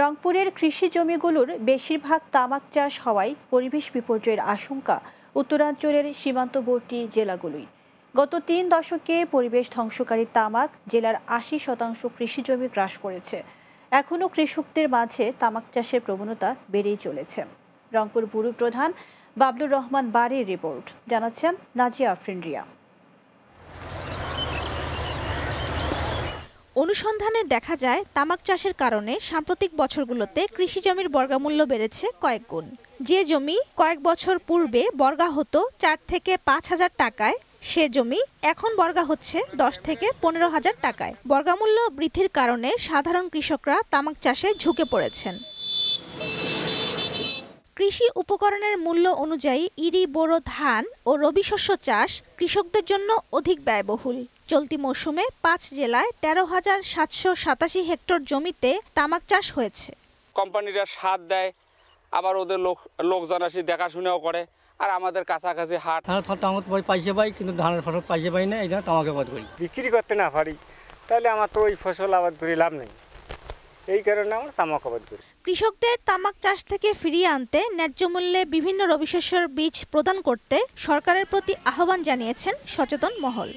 রংপুরের কৃষি জমিগুলোর বেশিরভাগ তামাক চাষ হওয়ায় পরিবেশ বিপর্যয়ের আশঙ্কা উত্তরাঞ্চলের সীমান্তবর্তী জেলাগুলোই গত তিন দশকে পরিবেশ ধ্বংসকারী তামাক জেলার আশি শতাংশ কৃষি জমি গ্রাস করেছে এখনও কৃষকদের মাঝে তামাক চাষের প্রবণতা বেড়েই চলেছে রংপুর ব্যুরো প্রধান বাবলুর রহমান বাড়ির রিপোর্ট জানাচ্ছেন নাজিয়া আফরিন রিয়া অনুসন্ধানে দেখা যায় তামাক চাষের কারণে সাম্প্রতিক বছরগুলোতে কৃষি জমির বর্গামূল্য বেড়েছে কয়েক গুণ যে জমি কয়েক বছর পূর্বে বর্গা হতো চার থেকে পাঁচ হাজার টাকায় সে জমি এখন বর্গা হচ্ছে দশ থেকে পনেরো হাজার টাকায় বর্গামূল্য বৃদ্ধির কারণে সাধারণ কৃষকরা তামাক চাষে ঝুঁকে পড়েছেন কৃষি উপকরণের মূল্য অনুযায়ী ইরি বোরো ধান ও রবি শস্য চাষ কৃষকদের জন্য অধিক ব্যয়বহুল চলতি মৌসুমে পাঁচ জেলায় তেরো হাজার সাতশো সাতাশি হেক্টর জমিতে তামাক চাষ হয়েছে কোম্পানিরা সার দেয় আবার ওদের লোক লোকজন আসি দেখাশোনাও করে আর আমাদের কাছাকাছি হাট ধানের ফল তামাক পাইছে পাই কিন্তু ধানের ফসল পাইছে পাই না এই জন্য তামাকে বাদ করি বিক্রি করতে না পারি তাহলে আমার তো ওই ফসল আবাদ করে লাভ নেই এই কারণে আমার তামাক আবাদ করি কৃষকদের তামাক চাষ থেকে ফিরিয়ে আনতে ন্যায্য মূল্যে বিভিন্ন রবিশস্যর বীজ প্রদান করতে সরকারের প্রতি আহ্বান জানিয়েছেন সচেতন মহল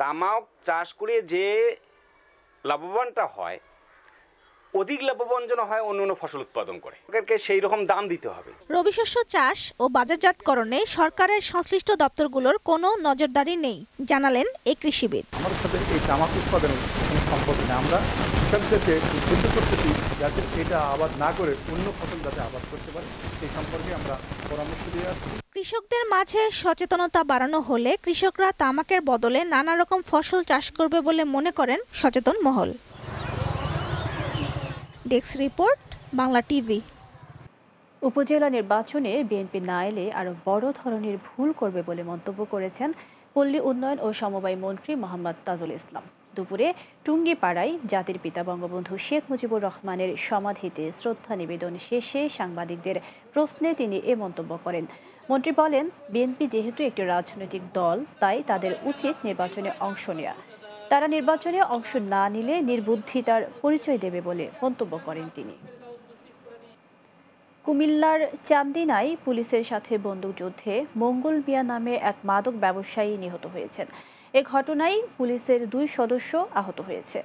তামাক চাষ করে যে লাভবানটা হয় অধিক লাভবান যেন হয় অন্য অন্য ফসল উৎপাদন করে সেই রকম দাম দিতে হবে রবি শস্য চাষ ও বাজারজাতকরণে সরকারের সংশ্লিষ্ট দপ্তরগুলোর কোনো নজরদারি নেই জানালেন এই কৃষিবিদ আমার সাথে এই তামাক উৎপাদনের সম্ভব না আমরা কৃষকদেরকে উদ্বুদ্ধ করতেছি যাতে এটা আবাদ না করে অন্য ফসল যাতে আবাদ করতে পারে সেই সম্পর্কে আমরা পরামর্শ দিয়ে আসছি কৃষকদের মাঝে সচেতনতা বাড়ানো হলে কৃষকরা তামাকের বদলে নানা রকম ফসল চাষ করবে বলে মনে করেন সচেতন মহল ডেস্ক রিপোর্ট বাংলা টিভি উপজেলা নির্বাচনে বিএনপি না এলে আরো বড় ধরনের ভুল করবে বলে মন্তব্য করেছেন পল্লী উন্নয়ন ও সমবায় মন্ত্রী মোহাম্মদ তাজুল ইসলাম দুপুরে টুঙ্গিপাড়ায় জাতির পিতা বঙ্গবন্ধু শেখ মুজিবুর রহমানের সমাধিতে শ্রদ্ধা নিবেদন শেষে সাংবাদিকদের প্রশ্নে তিনি এ মন্তব্য করেন মন্ত্রী বলেন বিএনপি যেহেতু একটি রাজনৈতিক দল তাই তাদের উচিত নির্বাচনে অংশ নেওয়া তারা নির্বাচনে অংশ না নিলে নির্বুদ্ধিতার পরিচয় দেবে বলে মন্তব্য করেন তিনি কুমিল্লার চান্দিনায় পুলিশের সাথে বন্দুকযুদ্ধে মঙ্গল মিয়া নামে এক মাদক ব্যবসায়ী নিহত হয়েছেন এ ঘটনায় পুলিশের দুই সদস্য আহত হয়েছে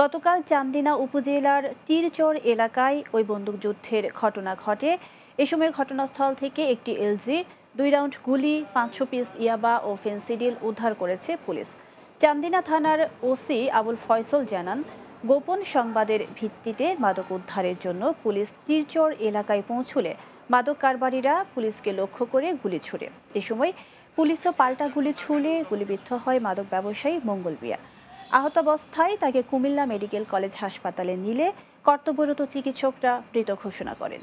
গতকাল চান্দিনা উপজেলার তীরচর এলাকায় ওই বন্দুকযুদ্ধের ঘটনা ঘটে এ সময় ঘটনাস্থল থেকে একটি এলজি দুই রাউন্ড গুলি পাঁচশো পিস ইয়াবা ও ফেন্সিডিল উদ্ধার করেছে পুলিশ চান্দিনা থানার ওসি আবুল ফয়সল জানান গোপন সংবাদের ভিত্তিতে মাদক উদ্ধারের জন্য পুলিশ তীরচর এলাকায় পৌঁছলে মাদক কারবারীরা পুলিশকে লক্ষ্য করে গুলি ছুড়ে এ সময় পুলিশও পাল্টা গুলি ছুলে গুলিবিদ্ধ হয় মাদক ব্যবসায়ী মঙ্গল বিয়া আহতাবস্থায় তাকে কুমিল্লা মেডিকেল কলেজ হাসপাতালে নিলে কর্তব্যরত চিকিৎসকরা মৃত ঘোষণা করেন